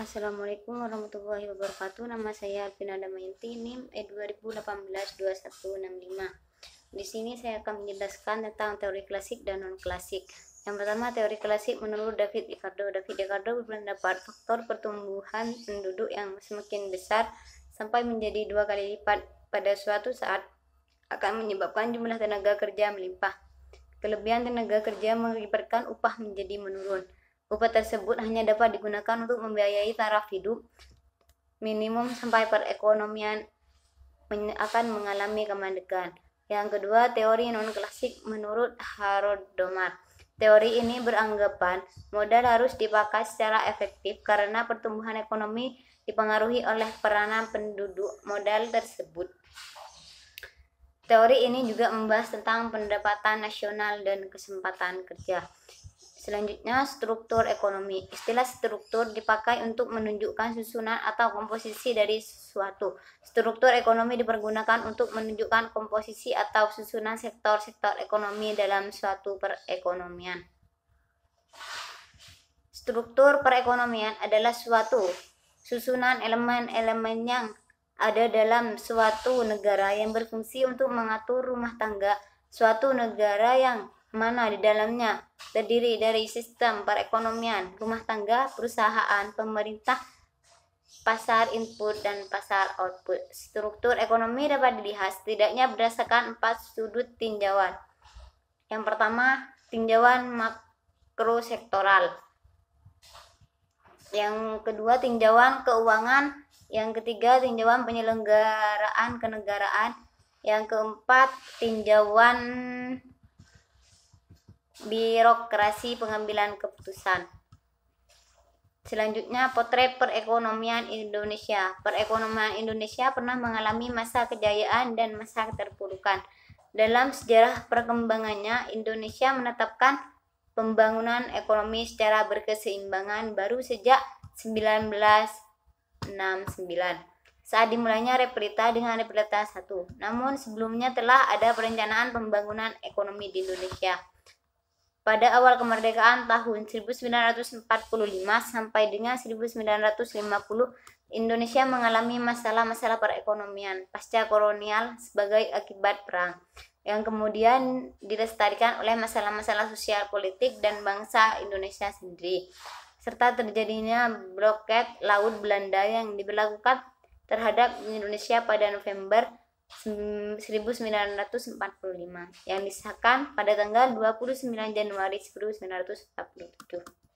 Assalamualaikum warahmatullahi wabarakatuh. Nama saya Alvina Damayanti, NIM eh, E2018-2165. Di sini saya akan menjelaskan tentang teori klasik dan non-klasik. Yang pertama, teori klasik menurut David Ricardo. David Ricardo berpendapat faktor pertumbuhan penduduk yang semakin besar sampai menjadi dua kali lipat pada suatu saat akan menyebabkan jumlah tenaga kerja melimpah. Kelebihan tenaga kerja mengakibatkan upah menjadi menurun Upah tersebut hanya dapat digunakan untuk membiayai taraf hidup minimum sampai perekonomian akan mengalami kemandekan. Yang kedua, teori non-klasik menurut Harold Domar. Teori ini beranggapan modal harus dipakai secara efektif karena pertumbuhan ekonomi dipengaruhi oleh peranan penduduk modal tersebut. Teori ini juga membahas tentang pendapatan nasional dan kesempatan kerja. Selanjutnya, struktur ekonomi. Istilah struktur dipakai untuk menunjukkan susunan atau komposisi dari sesuatu. Struktur ekonomi dipergunakan untuk menunjukkan komposisi atau susunan sektor-sektor ekonomi dalam suatu perekonomian. Struktur perekonomian adalah suatu susunan elemen-elemen yang ada dalam suatu negara yang berfungsi untuk mengatur rumah tangga suatu negara yang mana di dalamnya terdiri dari sistem perekonomian, rumah tangga, perusahaan, pemerintah, pasar input dan pasar output. Struktur ekonomi dapat dilihat setidaknya berdasarkan empat sudut tinjauan. Yang pertama, tinjauan makro sektoral. Yang kedua, tinjauan keuangan. Yang ketiga, tinjauan penyelenggaraan kenegaraan. Yang keempat, tinjauan birokrasi pengambilan keputusan. Selanjutnya, potret perekonomian Indonesia. Perekonomian Indonesia pernah mengalami masa kejayaan dan masa keterpurukan. Dalam sejarah perkembangannya, Indonesia menetapkan pembangunan ekonomi secara berkeseimbangan baru sejak 1969 saat dimulainya Replita dengan Replita 1. Namun sebelumnya telah ada perencanaan pembangunan ekonomi di Indonesia pada awal kemerdekaan tahun 1945 sampai dengan 1950 Indonesia mengalami masalah-masalah perekonomian pasca kolonial sebagai akibat perang yang kemudian dilestarikan oleh masalah-masalah sosial politik dan bangsa Indonesia sendiri serta terjadinya blokade laut Belanda yang diberlakukan terhadap Indonesia pada November 1945 yang disahkan pada tanggal 29 Januari 1947.